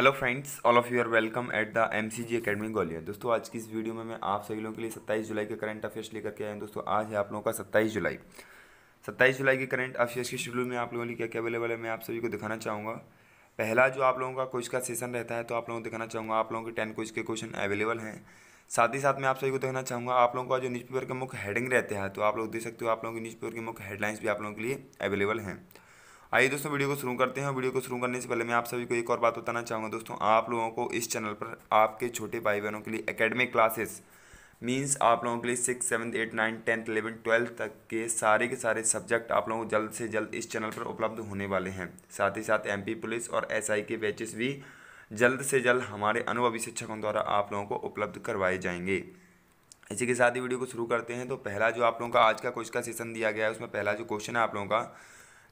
hello friends all of you are welcome at the M C G academy Gwalior दोस्तों आज की इस video में मैं आप सभी लोगों के लिए 27 जुलाई के करंट अफेयर्स लेकर के आया हूँ दोस्तों आज है आप लोगों का 27 जुलाई 27 जुलाई के करंट अफेयर्स के शेड्यूल में आप लोगों के लिए क्या क्या अवेलेबल है मैं आप सभी को दिखाना चाहूँगा पहला जो आप लोगों का कोच का सेशन रहता है तो आप लोगों को दिखाना चाहूँगा आप लोगों के टेन कोच के क्वेश्चन अवेलेबल हैं साथ ही साथ मैं आप सभी को देखना चाहूँगा आप लोगों का जो न्यूज़पेपर के मुख्य हेडिंग रहते हैं तो आप लोग देख सकते हो आप लोगों के न्यूज़पेपर के मुख्य हेडलाइंस भी आप लोगों के लिए अवेलेबल हैं आइए दोस्तों वीडियो को शुरू करते हैं वीडियो को शुरू करने से पहले मैं आप सभी को एक और बात बताना चाहूँगा दोस्तों आप लोगों को इस चैनल पर आपके छोटे भाई बहनों के लिए अकेडमिक क्लासेस मीन्स आप लोगों के लिए six seventh eight nine tenth eleven twelfth तक के सारे के सारे सब्जेक्ट आप लोगों को जल्द से जल्द इस चैनल पर उपलब्ध होने वाले हैं साथ ही साथ एमपी पुलिस और एसआई के बैचेस भी जल्द से जल्द हमारे अनुभवी शिक्षकों द्वारा आप लोगों को उपलब्ध करवाए जाएंगे इसी के साथ ही वीडियो को शुरू करते हैं तो पहला जो आप लोगों का आज का क्वेश्चन का सेशन दिया गया है उसमें पहला जो क्वेश्चन है आप लोगों का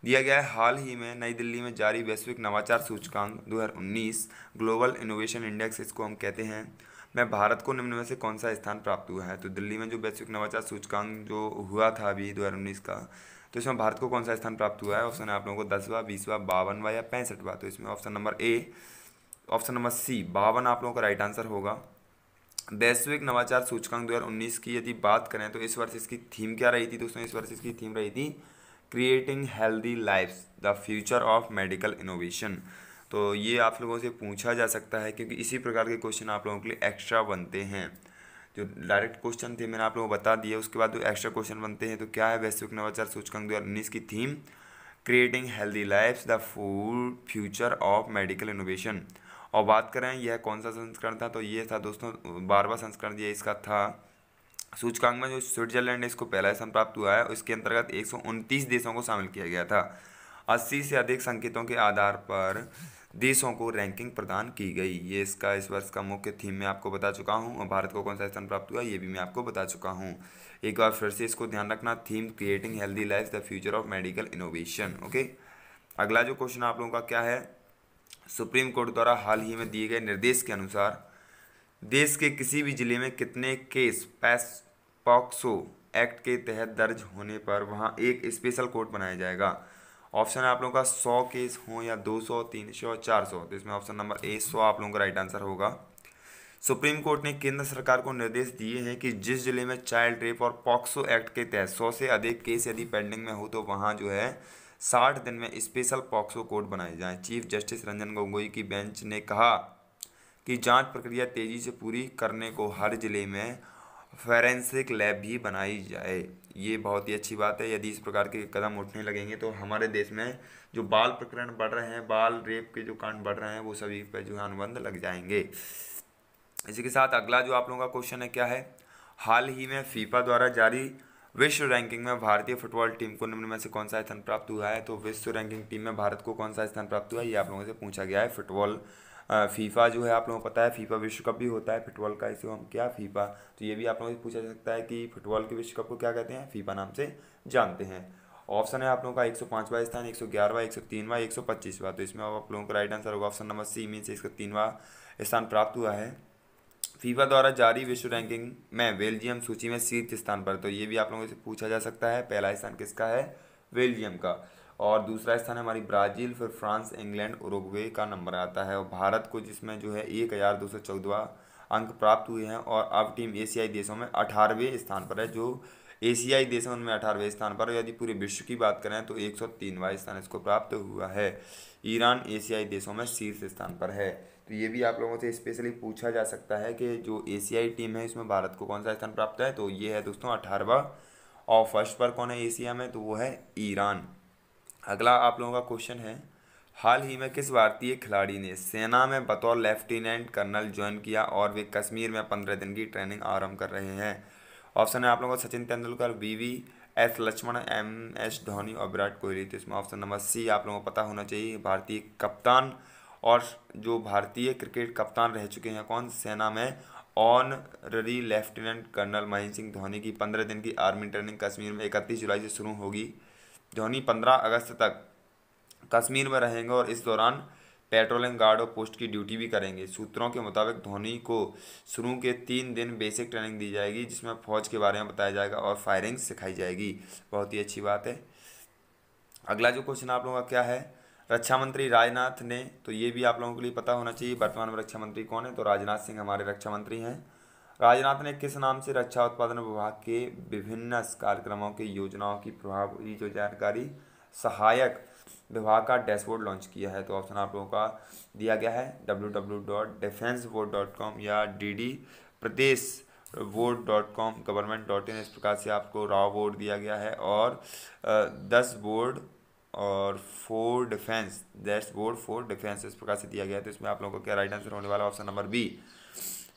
दिया गया है हाल ही में नई दिल्ली में जारी वैश्विक नवाचार सूचकांक 2019 ग्लोबल इनोवेशन इंडेक्स इसको हम कहते हैं मैं भारत को निम्न में से कौन सा स्थान प्राप्त हुआ है तो दिल्ली में जो वैश्विक नवाचार सूचकांक जो हुआ था अभी दो का तो इसमें भारत को कौन सा स्थान प्राप्त हुआ है ऑप्शन है आप लोगों को दसवा बीसवा बावनवा या पैंसठवा तो इसमें option number A option number C बावन आप लोगों का राइट आंसर होगा वैश्विक नवाचार सूचकांक 2019 की यदि बात करें तो इस वर्ष इसकी थीम क्या रही थी तो उसमें इस वर्ष इसकी थीम रही थी creating healthy lives the future of medical innovation तो ये आप लोगों से पूछा जा सकता है क्योंकि इसी प्रकार के क्वेश्चन आप लोगों के लिए एक्स्ट्रा बनते हैं जो डायरेक्ट क्वेश्चन थे मैंने आप लोगों को बता दिया उसके बाद जो एक्स्ट्रा क्वेश्चन बनते हैं तो क्या है वैश्विक नवाचार सूचकांक दो हज़ार उन्नीस की theme creating healthy life the food future of medical innovation और बात करें यह कौन सा संस्करण था तो ये था दोस्तों बारवा संस्करण ये इसका था सूचकांक में जो स्विट्जरलैंड है इसको पहला स्थान प्राप्त हुआ है इसके अंतर्गत एक देशों को शामिल किया गया था अस्सी से अधिक संकेतों के आधार पर देशों को रैंकिंग प्रदान की गई ये इसका इस वर्ष का मुख्य थीम मैं आपको बता चुका हूँ और भारत को कौन सा स्थान प्राप्त हुआ ये भी मैं आपको बता चुका हूँ एक बार फिर से इसको ध्यान रखना theme creating healthy life the future of medical innovation okay अगला जो क्वेश्चन आप लोगों का क्या है सुप्रीम कोर्ट द्वारा हाल ही में दिए गए निर्देश के अनुसार देश के किसी भी जिले में कितने केस पैस पॉक्सो एक्ट के तहत दर्ज होने पर वहाँ एक स्पेशल कोर्ट बनाया जाएगा ऑप्शन आप लोगों का सौ केस हो या दो सौ तीन सौ चार सौ तो इसमें ऑप्शन नंबर ए सौ आप लोगों का राइट आंसर होगा सुप्रीम कोर्ट ने केंद्र सरकार को निर्देश दिए हैं कि जिस जिले में चाइल्ड रेप और पॉक्सो एक्ट के तहत सौ से अधिक केस यदि पेंडिंग में हो तो वहाँ जो है साठ दिन में स्पेशल पॉक्सो कोर्ट बनाए जाए चीफ जस्टिस रंजन गोगोई की बेंच ने कहा कि जांच प्रक्रिया तेजी से पूरी करने को हर जिले में फॉरेंसिक लैब भी बनाई जाए ये बहुत ही अच्छी बात है यदि इस प्रकार के कदम उठने लगेंगे तो हमारे देश में जो बाल प्रकरण बढ़ रहे हैं बाल रेप के जो कांड बढ़ रहे हैं वो सभी पर जो है अनुबंध लग जाएंगे इसी के साथ अगला जो आप लोगों का क्वेश्चन है क्या है हाल ही में फीफा द्वारा जारी विश्व रैंकिंग में भारतीय फुटबॉल टीम को निम्न में से कौन सा स्थान प्राप्त हुआ है तो विश्व रैंकिंग टीम में भारत को कौन सा स्थान प्राप्त हुआ है ये आप लोगों से पूछा गया है फुटबॉल फीफा जो है आप लोगों को पता है फीफा विश्व कप भी होता है फुटबॉल का इसे हम क्या फीफा तो ये भी आप लोगों से पूछा जा सकता है कि फुटबॉल के विश्व कप को क्या कहते हैं फीफा नाम से जानते हैं ऑप्शन है आप लोगों का एक सौ पाँचवा स्थान एक सौ ग्यारहवा एक सौ तीनवा एक सौ पच्चीसवा तो इसमें आप लोगों का राइट आंसर होगा ऑप्शन नंबर सी मीन से इसका तीनवा स्थान प्राप्त हुआ है फीफा द्वारा जारी विश्व रैंकिंग में बेल्जियम सूची में शीर्ष स्थान पर तो ये भी आप लोगों से पूछा जा सकता है पहला स्थान किसका है बेल्जियम का और दूसरा स्थान हमारी ब्राज़ील फिर फ्रांस इंग्लैंड उरुग्वे का नंबर आता है और भारत को जिसमें जो है एक हज़ार दो सौ चौदवा अंक प्राप्त हुए हैं और अब टीम एशियाई देशों में अठारहवें स्थान पर है जो एशियाई देश में उनमें अठारहवें स्थान पर यदि पूरे विश्व की बात करें तो एक सौ तीनवा स्थान इसको प्राप्त हुआ है ईरान एशियाई देशों में शीर्ष स्थान पर है तो ये भी आप लोगों से स्पेशली पूछा जा सकता है कि जो एशियाई टीम है इसमें भारत को कौन सा स्थान प्राप्त है तो ये है दोस्तों अठारहवा और फर्स्ट पर कौन है एशिया में तो वो है ईरान अगला आप लोगों का क्वेश्चन है हाल ही में किस भारतीय खिलाड़ी ने सेना में बतौर लेफ्टिनेंट कर्नल ज्वाइन किया और वे कश्मीर में पंद्रह दिन की ट्रेनिंग आरंभ कर रहे हैं ऑप्शन है आप लोगों का Sachin Tendulkar V V S Laxman M S Dhoni और विराट कोहली तो इसमें ऑप्शन नंबर सी आप लोगों को पता होना चाहिए भारतीय कप्तान और जो भारतीय क्रिकेट कप्तान रह चुके हैं कौन सेना में honorary lieutenant colonel Mahendra Singh Dhoni की पंद्रह दिन की आर्मी ट्रेनिंग कश्मीर में इकतीस जुलाई से शुरू होगी धोनी पंद्रह अगस्त तक कश्मीर में रहेंगे और इस दौरान पेट्रोलिंग गार्ड और पोस्ट की ड्यूटी भी करेंगे सूत्रों के मुताबिक धोनी को शुरू के तीन दिन बेसिक ट्रेनिंग दी जाएगी जिसमें फौज के बारे में बताया जाएगा और फायरिंग सिखाई जाएगी बहुत ही अच्छी बात है अगला जो क्वेश्चन आप लोगों का क्या है रक्षा मंत्री राजनाथ ने तो ये भी आप लोगों के लिए पता होना चाहिए वर्तमान में रक्षा मंत्री कौन है तो राजनाथ सिंह हमारे रक्षा मंत्री हैं राजनाथ ने किस नाम से रक्षा उत्पादन विभाग के विभिन्न कार्यक्रमों के योजनाओं की प्रभावी जो जानकारी सहायक विभाग का डैशबोर्ड लॉन्च किया है तो ऑप्शन आप लोगों का दिया गया है W W dot defence board dot com या डी डी प्रदेश board dot com government dot in इस प्रकार से आपको राव बोर्ड दिया गया है और दस बोर्ड और for defence dash board for defence इस प्रकार से दिया गया है तो इसमें आप लोगों का क्या राइट आंसर होने वाला option number B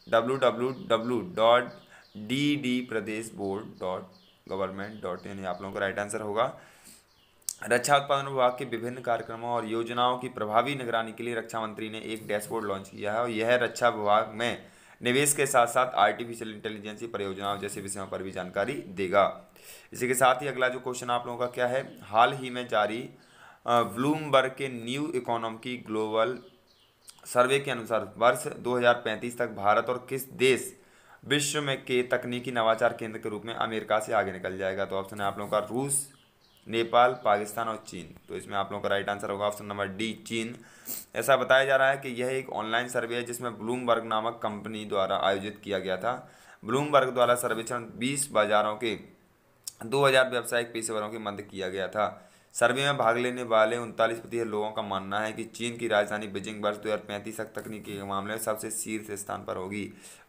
W W W dot D D प्रदेश board dot government dot in आप लोगों का राइट आंसर होगा रक्षा उत्पादन विभाग के विभिन्न कार्यक्रमों और योजनाओं की प्रभावी निगरानी के लिए रक्षा मंत्री ने एक डैशबोर्ड लॉन्च किया है और यह रक्षा विभाग में निवेश के साथ साथ आर्टिफिशियल इंटेलिजेंसी परियोजनाओं जैसे विषयों पर भी जानकारी देगा इसी के साथ ही अगला जो क्वेश्चन आप लोगों का क्या है हाल ही में जारी ब्लूमबर्ग के न्यू इकोनॉमी ग्लोबल सर्वे के अनुसार वर्ष 2035 तक भारत और किस देश विश्व में के तकनीकी नवाचार केंद्र के रूप में अमेरिका से आगे निकल जाएगा तो ऑप्शन है आप लोगों का रूस नेपाल पाकिस्तान और चीन तो इसमें आप लोगों का राइट आंसर होगा ऑप्शन नंबर डी चीन ऐसा बताया जा रहा है कि यह एक ऑनलाइन सर्वे है जिसमें ब्लूमबर्ग नामक कंपनी द्वारा आयोजित किया गया था ब्लूमबर्ग द्वारा सर्वेक्षण बीस बाजारों के हज़ार व्यावसायिक पेशेवरों के मध्य किया गया था सर्वे में भाग लेने वाले उनतालीस प्रतिशत लोगों का मानना है कि चीन की राजधानी बीजिंग वर्ष दो हज़ार पैंतीस तक तकनीकी के मामले में सबसे शीर्ष स्थान पर होगी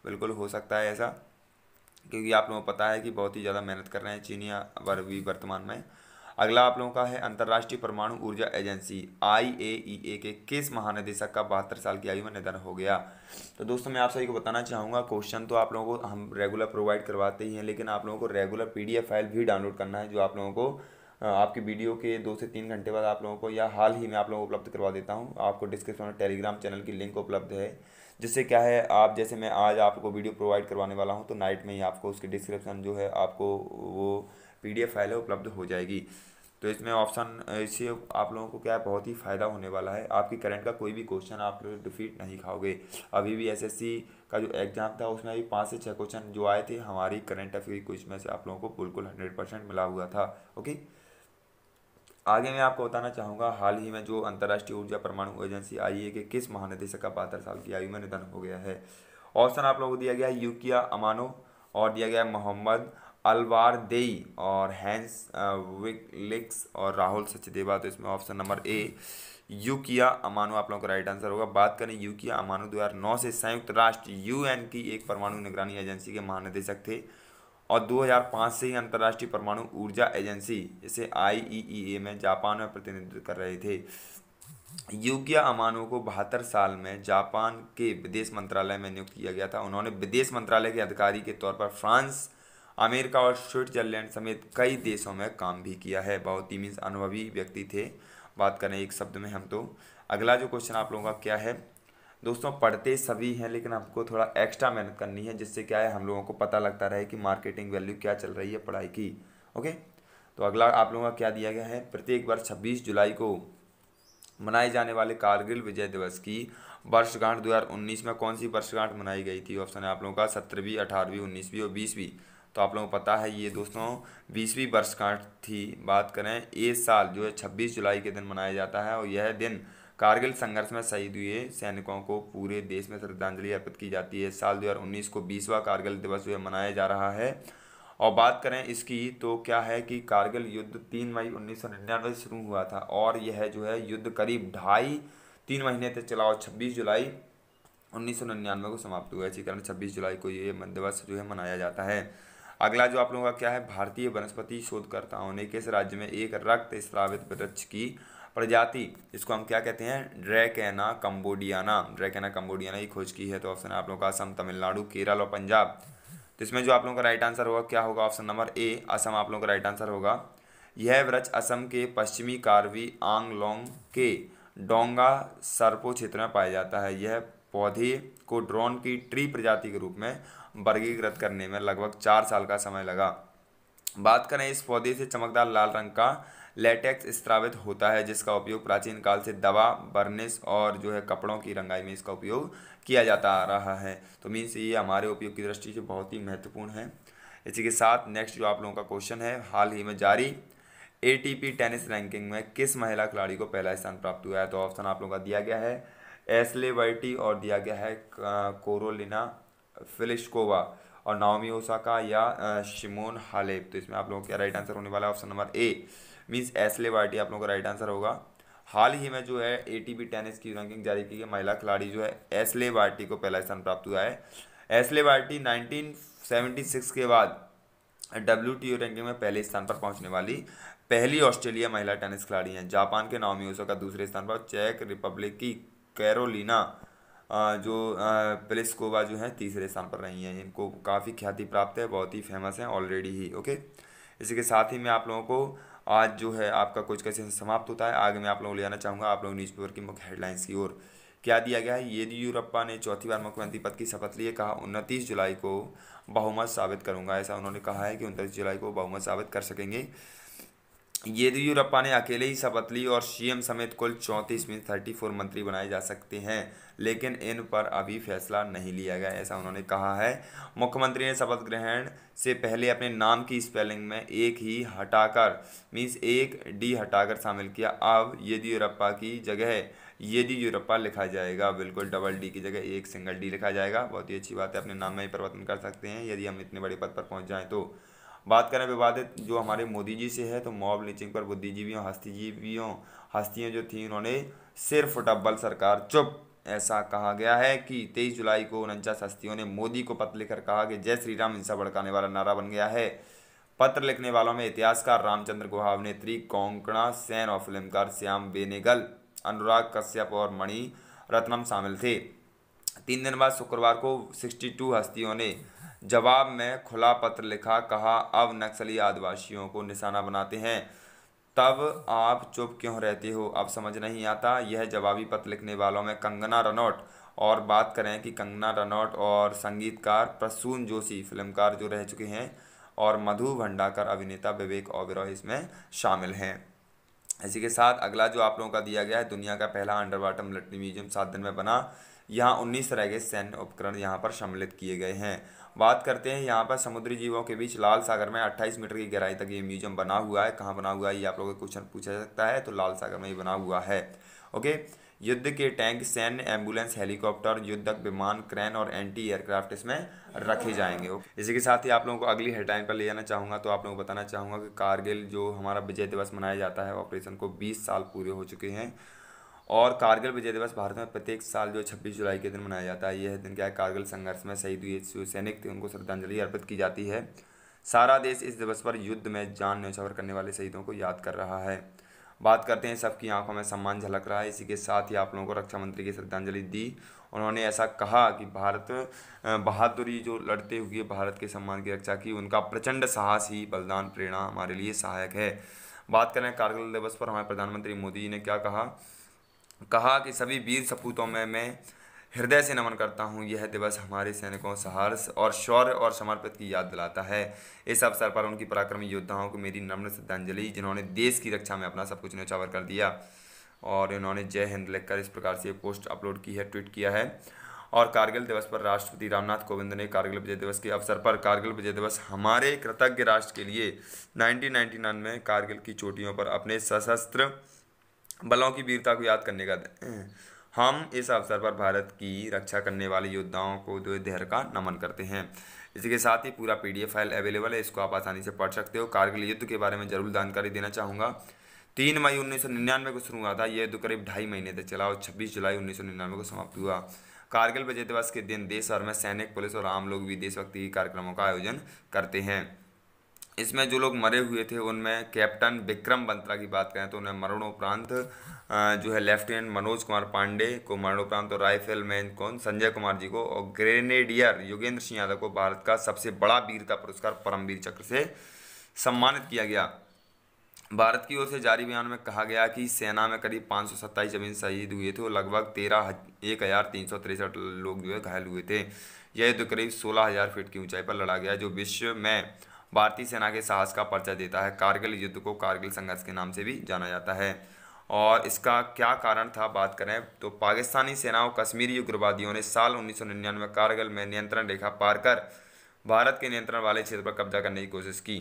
बिल्कुल हो सकता है ऐसा क्योंकि आप लोगों को पता है कि बहुत ही ज़्यादा मेहनत कर रहे हैं चीनिया वर्ग भी वर्तमान में अगला आप लोगों का है अंतर्राष्ट्रीय परमाणु ऊर्जा एजेंसी आई ए ई ए के किस महानिदेशक का बहत्तर साल की आयु में निधन हो गया तो दोस्तों मैं आप सभी को बताना चाहूँगा क्वेश्चन तो आप लोगों को हम रेगुलर प्रोवाइड करवाते ही हैं लेकिन आप लोगों को रेगुलर पीडीएफ फाइल भी डाउनलोड करना है जो आप लोगों को आपके वीडियो के दो से तीन घंटे बाद आप लोगों को या हाल ही में आप लोगों को उपलब्ध करवा देता हूँ आपको डिस्क्रिप्शन में टेलीग्राम चैनल की लिंक उपलब्ध है जिससे क्या है आप जैसे मैं आज आपको वीडियो प्रोवाइड करवाने वाला हूँ तो नाइट में ही आपको उसकी डिस्क्रिप्शन जो है आपको वो पी फाइल है उपलब्ध हो जाएगी तो इसमें ऑप्शन इससे आप लोगों को क्या है बहुत ही फ़ायदा होने वाला है आपकी करंट का कोई भी क्वेश्चन आप लोग डिफीट नहीं खाओगे अभी भी एसएससी का जो एग्ज़ाम था उसमें अभी पाँच से छः क्वेश्चन जो आए थे हमारी करंट अफेयर को में से आप लोगों को बिल्कुल हंड्रेड परसेंट मिला हुआ था ओके आगे मैं आपको बताना चाहूँगा हाल ही में जो अंतर्राष्ट्रीय ऊर्जा परमाणु एजेंसी आई है कि किस महानिदेशक का बहत्तर साल की आयु में निधन हो गया है ऑप्शन आप लोगों को दिया गया है यूकिया अमानो और दिया गया मोहम्मद अलवार देई और हैंस विकलिक्स और राहुल सचदेवा तो इसमें ऑप्शन नंबर ए यूकिया अमानो आप लोगों का राइट आंसर होगा बात करें यूकिया अमानो नौ से संयुक्त राष्ट्र यूएन की एक परमाणु निगरानी एजेंसी के महानिदेशक थे और 2005 से ही अंतर्राष्ट्रीय परमाणु ऊर्जा एजेंसी इसे आई e e में जापान में प्रतिनिधित्व कर रहे थे योग्या अमानो को बहत्तर साल में जापान के विदेश मंत्रालय में नियुक्त किया गया था उन्होंने विदेश मंत्रालय के अधिकारी के तौर पर फ्रांस अमेरिका और स्विट्जरलैंड समेत कई देशों में काम भी किया है बहुत ही मीन्स अनुभवी व्यक्ति थे बात करें एक शब्द में हम तो अगला जो क्वेश्चन आप लोगों का क्या है दोस्तों पढ़ते सभी हैं लेकिन आपको थोड़ा एक्स्ट्रा मेहनत करनी है जिससे क्या है हम लोगों को पता लगता रहे कि मार्केटिंग वैल्यू क्या चल रही है पढ़ाई की ओके तो अगला आप लोगों का क्या दिया गया है प्रत्येक वर्ष छब्बीस जुलाई को मनाए जाने वाले कारगिल विजय दिवस की वर्षगांठ 2019 में कौन सी वर्षगांठ मनाई गई थी ऑप्शन है आप लोगों का सत्रहवीं अठारहवीं उन्नीसवीं और बीसवीं तो आप लोगों को पता है ये दोस्तों बीसवीं वर्षगांठ थी बात करें इस साल जो है छब्बीस जुलाई के दिन मनाया जाता है और यह दिन कारगिल संघर्ष में शहीद हुए सैनिकों को पूरे देश में श्रद्धांजलि अर्पित की जाती है साल 2019 को 20वां कारगिल दिवस जो मनाया जा रहा है और बात करें इसकी तो क्या है कि कारगिल युद्ध तीन मई उन्नीस से शुरू हुआ था और यह जो है युद्ध करीब ढाई तीन महीने तक चला और छब्बीस जुलाई उन्नीस को समाप्त हुआ इसी कारण छब्बीस जुलाई को ये दिवस जो है मनाया जाता है अगला जो आप लोगों का क्या है भारतीय वनस्पति शोधकर्ताओं ने किस राज्य में एक रक्त स्रावित वृक्ष की प्रजाति इसको हम क्या कहते हैं ड्रैकेना कम्बोडियाना ड्रैकेना कम्बोडियाना ही खोज की है तो ऑप्शन है आप लोगों का असम तमिलनाडु केरल और पंजाब तो इसमें जो आप लोगों का राइट आंसर होगा क्या होगा ऑप्शन नंबर ए असम आप लोगों का राइट आंसर होगा यह वृक्ष असम के पश्चिमी कार्वी आंगलोंग के डोंगा सरपो क्षेत्र में पाया जाता है यह पौधे को ड्रोन की ट्री प्रजाति के रूप में वर्गीकृत करने में लगभग चार साल का समय लगा बात करें इस पौधे से चमकदार लाल रंग का लेटेक्स स्त्रावित होता है जिसका उपयोग प्राचीन काल से दवा बर्निस और जो है कपड़ों की रंगाई में इसका उपयोग किया जाता आ रहा है तो मीन्स ये हमारे उपयोग की दृष्टि से बहुत ही महत्वपूर्ण है इसी के साथ नेक्स्ट जो आप लोगों का क्वेश्चन है हाल ही में जारी ए टेनिस रैंकिंग में किस महिला खिलाड़ी को पहला स्थान प्राप्त हुआ है तो ऑप्शन आप लोगों का दिया गया है एसले वर्टी और दिया गया है कोरोलिना फिलिशकोवा और नाओमी ओसाका या शिमोन हालेप तो इसमें आप लोगों का राइट आंसर होने वाला है ऑप्शन नंबर ए मीन्स एसले वाटी आप लोगों का राइट आंसर होगा हाल ही में जो है ए टेनिस की रैंकिंग जारी की गई महिला खिलाड़ी जो है एसले वाटी को पहला स्थान प्राप्त हुआ है एसले वाटी 1976 के बाद डब्ल्यू रैंकिंग में पहले स्थान पर पहुंचने वाली पहली ऑस्ट्रेलिया महिला टेनिस खिलाड़ी हैं जापान के नाओमी का दूसरे स्थान पर चेक रिपब्लिक की कैरोलिना जो प्लेस्कोवा जो है तीसरे स्थान पर रही हैं इनको काफ़ी ख्याति प्राप्त है बहुत ही फेमस हैं ऑलरेडी ही ओके इसी के साथ ही मैं आप लोगों को आज जो है आपका कुछ कैसे समाप्त होता है आगे मैं आप लोगों को ले आना चाहूँगा आप लोग न्यूज़पेपर की मुख्य हेडलाइंस की ओर क्या दिया गया है येदियुरप्पा ने चौथी बार मुख्यमंत्री पद की शपथ लिए कहा उनतीस जुलाई को बहुमत साबित करूंगा ऐसा उन्होंने कहा है कि उनतीस जुलाई को बहुमत साबित कर सकेंगे येदियुरप्पा ने अकेले ही शपथ ली और सीएम समेत कुल चौंतीस में थर्टी फोर मंत्री बनाए जा सकते हैं लेकिन इन पर अभी फैसला नहीं लिया गया ऐसा उन्होंने कहा है मुख्यमंत्री ने शपथ ग्रहण से पहले अपने नाम की स्पेलिंग में एक ही हटाकर मीन्स एक डी हटाकर शामिल किया अब येदियुरप्पा की जगह येदियुरप्पा लिखा जाएगा बिल्कुल डबल डी की जगह एक सिंगल डी लिखा जाएगा बहुत ही अच्छी बात है अपने नाम में ही परिवर्तन कर सकते हैं यदि हम इतने बड़े पद पर पहुँच जाएँ तो बात करें विवादित जो हमारे मोदी जी से है तो मॉब लिंचिंग पर बुद्धिजीवियों हस्तीजीवियों हस्तियाँ जो थी उन्होंने सिर्फ डब्बल सरकार चुप ऐसा कहा गया है कि 23 जुलाई को उनचास हस्तियों ने मोदी को पत्र लिखकर कहा कि जय श्री राम हिंसा भड़काने वाला नारा बन गया है पत्र लिखने वालों में इतिहासकार रामचंद्र गुहा अभिनेत्री कोंकणा सेन और फिल्मकार श्याम बेनेगल अनुराग कश्यप और मणि रत्नम शामिल थे तीन दिन बाद शुक्रवार को 62 हस्तियों ने जवाब में खुला पत्र लिखा कहा अब नक्सली आदिवासियों को निशाना बनाते हैं तब आप चुप क्यों रहते हो अब समझ नहीं आता यह जवाबी पत्र लिखने वालों में कंगना रनौट और बात करें कि कंगना रनौट और संगीतकार प्रसून जोशी फिल्मकार जो रह चुके हैं और मधु भंडाकर अभिनेता विवेक ओबेरॉय इसमें शामिल हैं इसी के साथ अगला जो आप लोगों का दिया गया है दुनिया का पहला अंडर वाटर मिलिट्री म्यूजियम सात दिन में बना यहाँ उन्नीस तरह के सैन्य उपकरण यहाँ पर सम्मिलित किए गए हैं बात करते हैं यहाँ पर समुद्री जीवों के बीच लाल सागर में 28 मीटर की गहराई तक ये म्यूजियम बना हुआ है कहाँ बना हुआ है ये आप लोगों का क्वेश्चन पूछा सकता है तो लाल सागर में ये बना हुआ है ओके युद्ध के टैंक सैन्य एम्बुलेंस हेलीकॉप्टर युद्धक विमान क्रेन और एंटी एयरक्राफ्ट इसमें रखे जाएंगे इसी के साथ ही आप लोगों को अगली हेडलाइन पर ले जाना चाहूँगा तो आप लोगों को बताना चाहूँगा कि कारगिल जो हमारा विजय दिवस मनाया जाता है ऑपरेशन को बीस साल पूरे हो चुके हैं और कारगिल विजय दिवस भारत में प्रत्येक साल जो छब्बीस जुलाई के दिन मनाया जाता है यह दिन क्या है कारगिल संघर्ष में शहीद हुए शिव सैनिक थे उनको श्रद्धांजलि अर्पित की जाती है सारा देश इस दिवस पर युद्ध में जान न्यौछावर करने वाले शहीदों को याद कर रहा है बात करते हैं सबकी आंखों में सम्मान झलक रहा है इसी के साथ ही आप लोगों को रक्षा मंत्री की श्रद्धांजलि दी उन्होंने ऐसा कहा कि भारत बहादुरी जो लड़ते हुए भारत के सम्मान की रक्षा की उनका प्रचंड साहस ही बलिदान प्रेरणा हमारे लिए सहायक है बात करें कारगिल दिवस पर हमारे प्रधानमंत्री मोदी जी ने क्या कहा कहा कि सभी वीर सपूतों में मैं हृदय से नमन करता हूँ यह दिवस हमारे सैनिकों सहर्ष और शौर्य और समर्पित की याद दिलाता है इस अवसर पर उनकी पराक्रमी योद्धाओं को मेरी नम्र श्रद्धांजलि जिन्होंने देश की रक्षा में अपना सब कुछ नौचावर कर दिया और इन्होंने जय हिंद लिखकर इस प्रकार से पोस्ट अपलोड की है ट्वीट किया है और कारगिल दिवस पर राष्ट्रपति रामनाथ कोविंद ने कारगिल विजय दिवस के अवसर पर कारगिल विजय दिवस हमारे कृतज्ञ राष्ट्र के लिए 1999 में कारगिल की चोटियों पर अपने सशस्त्र बलों की वीरता को याद करने का हम इस अवसर पर भारत की रक्षा करने वाले योद्धाओं को दो धैर्य का नमन करते हैं इसके साथ ही पूरा पीडीएफ फाइल अवेलेबल है इसको आप आसानी से पढ़ सकते हो कारगिल युद्ध के बारे में जरूर जानकारी देना चाहूँगा तीन मई उन्नीस सौ निन्यानवे को शुरू हुआ था यह युद्ध करीब ढाई महीने तक चला और छब्बीस जुलाई उन्नीस सौ निन्यानवे को समाप्त हुआ कारगिल विजय दिवस के दिन देश भर में सैनिक पुलिस और आम लोग भी देशभक्ति कार्यक्रमों का आयोजन करते हैं इसमें जो लोग मरे हुए थे उनमें कैप्टन विक्रम बंत्रा की बात करें तो उन्हें मरणोपरांत जो है लेफ्टिनेंट मनोज कुमार पांडे को मरणोपरांत और राइफल मैन कौन संजय कुमार जी को और ग्रेनेडियर योगेंद्र सिंह यादव को भारत का सबसे बड़ा वीरता पुरस्कार परमवीर चक्र से सम्मानित किया गया भारत की ओर से जारी बयान में कहा गया कि सेना में करीब पाँच सौ सत्ताईस जमीन शहीद हुए थे और लगभग तेरह एक हज़ार तीन सौ तिरसठ लोग जो है घायल हुए थे यह तो करीब सोलह हज़ार फीट की ऊंचाई पर लड़ा गया जो विश्व में भारतीय सेना के साहस का पर्चा देता है कारगिल युद्ध को कारगिल संघर्ष के नाम से भी जाना जाता है और इसका क्या कारण था बात करें तो पाकिस्तानी सेना और कश्मीरी उग्रवादियों ने साल 1999 कारगिल में नियंत्रण रेखा पार कर भारत के नियंत्रण वाले क्षेत्र पर कब्जा करने की कोशिश की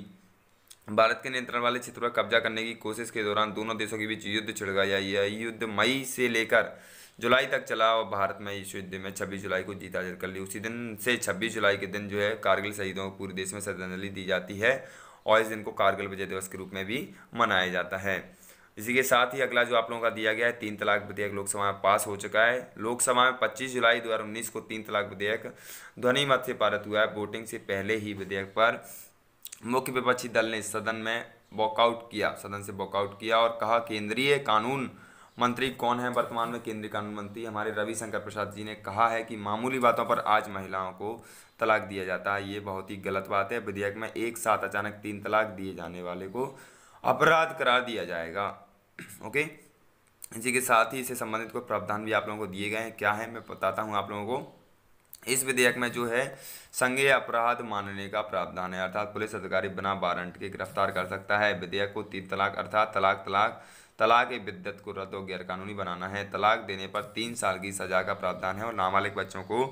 भारत के नियंत्रण वाले क्षेत्र पर कब्जा करने की कोशिश के दौरान दोनों देशों के बीच युद्ध छिड़ गया यह युद्ध मई से लेकर जुलाई तक चला और भारत में इस युद्ध में छब्बीस जुलाई को जीत हासिल कर ली उसी दिन से छब्बीस जुलाई के दिन जो है कारगिल शहीदों को पूरे देश में श्रद्धांजलि दी जाती है और इस दिन को कारगिल विजय दिवस के रूप में भी मनाया जाता है इसी के साथ ही अगला जो आप लोगों का दिया गया है तीन तलाक विधेयक लोकसभा में पास हो चुका है लोकसभा में 25 जुलाई 2019 को तीन तलाक विधेयक ध्वनि मत से पारित हुआ है वोटिंग से पहले ही विधेयक पर मुख्य विपक्षी दल ने सदन में वॉकआउट किया सदन से वॉकआउट किया और कहा केंद्रीय कानून मंत्री कौन है वर्तमान में केंद्रीय कानून मंत्री हमारे रविशंकर प्रसाद जी ने कहा है कि मामूली बातों पर आज महिलाओं को तलाक दिया जाता है ये बहुत ही गलत बात है विधेयक में एक साथ अचानक तीन तलाक दिए जाने वाले को अपराध करार दिया जाएगा ओके इसी के साथ ही इससे संबंधित कोई प्रावधान भी आप लोगों को दिए गए हैं क्या है मैं बताता हूँ आप लोगों को इस विधेयक में जो है संज्ञेय अपराध मानने का प्रावधान है अर्थात पुलिस अधिकारी बिना वारंट के गिरफ्तार कर सकता है विधेयक को तीन तलाक अर्थात तलाक तलाक तलाक ए बिद्दत को रद्द और गैरकानूनी बनाना है तलाक देने पर तीन साल की सजा का प्रावधान है और नाबालिग बच्चों को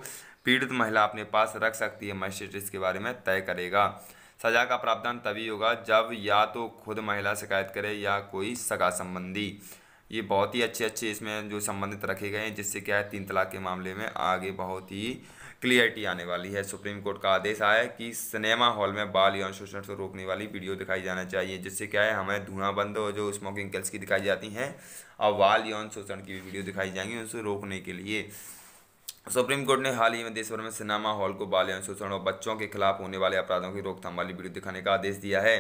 पीड़ित महिला अपने पास रख सकती है मजिस्ट्रेट इसके बारे में तय करेगा सजा का प्रावधान तभी होगा जब या तो खुद महिला शिकायत करे या कोई सगा संबंधी ये बहुत ही अच्छे अच्छे इसमें जो संबंधित रखे गए हैं जिससे क्या है तीन तलाक के मामले में आगे बहुत ही क्लियरिटी आने वाली है सुप्रीम कोर्ट का आदेश आया है कि सिनेमा हॉल में बाल यौन शोषण को रोकने वाली वीडियो दिखाई जाना चाहिए जिससे क्या है हमें धुआं बंद और जो स्मोकिंग कल्स की दिखाई जाती हैं और बाल यौन शोषण की भी वीडियो दिखाई जाएंगी उसे रोकने के लिए सुप्रीम कोर्ट ने हाल ही में देशभर में सिनेमा हॉल को बाल यौन शोषण और बच्चों के खिलाफ होने वाले अपराधों की रोकथाम वाली वीडियो दिखाने का आदेश दिया है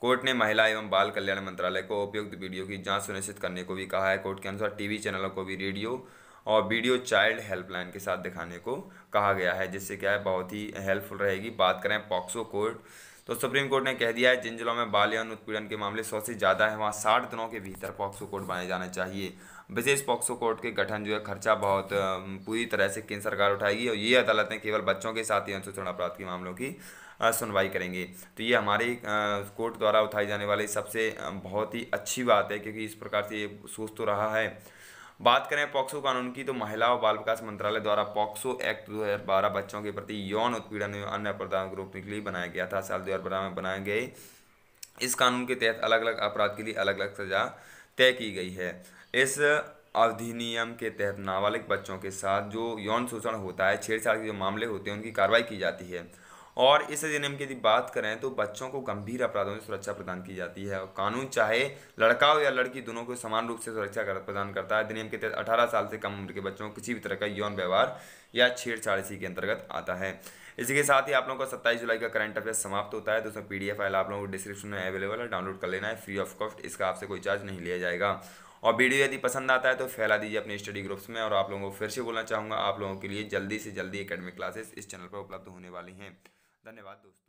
कोर्ट ने महिला एवं बाल कल्याण मंत्रालय को उपयुक्त वीडियो की जांच सुनिश्चित करने को भी कहा है कोर्ट के अनुसार टीवी चैनलों को भी रेडियो और वीडियो चाइल्ड हेल्पलाइन के साथ दिखाने को कहा गया है जिससे क्या है बहुत ही हेल्पफुल रहेगी बात करें पॉक्सो कोर्ट तो सुप्रीम कोर्ट ने कह दिया है जिन जिलों में बाल यौन उत्पीड़न के मामले सौ से ज़्यादा है वहाँ साठ दिनों के भीतर पॉक्सो कोर्ट बनाए जाने चाहिए विशेष पॉक्सो कोर्ट के गठन जो है खर्चा बहुत पूरी तरह से केंद्र सरकार उठाएगी और ये अदालतें केवल बच्चों के साथ ही अनुसूचना अपराध के मामलों की सुनवाई करेंगे तो ये हमारे कोर्ट द्वारा उठाई जाने वाली सबसे बहुत ही अच्छी बात है क्योंकि इस प्रकार से ये सोच तो रहा है बात करें पॉक्सो कानून की तो महिला और बाल विकास मंत्रालय द्वारा पॉक्सो एक्ट 2012 बच्चों के प्रति यौन उत्पीड़न एवं अन्य अपराधों के रूप के लिए बनाया गया था साल दो में बनाए गए इस कानून के तहत अलग अलग अपराध के लिए अलग अलग सजा तय की गई है इस अधिनियम के तहत नाबालिग बच्चों के साथ जो यौन शोषण होता है छेड़छाड़ के जो मामले होते हैं उनकी कार्रवाई की जाती है और इस अधिनियम की यदि बात करें तो बच्चों को गंभीर अपराधों से सुरक्षा प्रदान की जाती है और कानून चाहे लड़का हो या लड़की दोनों को समान रूप से सुरक्षा प्रदान करता है अधिनियम के तहत अठारह साल से कम उम्र के बच्चों को किसी भी तरह का यौन व्यवहार या छेड़छाड़ इसी के अंतर्गत आता है इसी के साथ ही आप लोगों का सत्ताईस जुलाई का करंट अफेयर समाप्त होता है दोस्तों पी फाइल आप लोगों को डिस्क्रिप्शन में अवेलेबल है डाउनलोड कर लेना है फ्री ऑफ कॉस्ट इसका आपसे कोई चार्ज नहीं लिया जाएगा और वीडियो यदि पसंद आता है तो फैला दीजिए अपने स्टडी ग्रुप्स में और आप लोगों को फिर से बोलना चाहूँगा आप लोगों के लिए जल्दी से जल्दी अकेडमिक क्लासेस इस चैनल पर उपलब्ध होने वाली हैं ધન્યવાદ દોસ્તો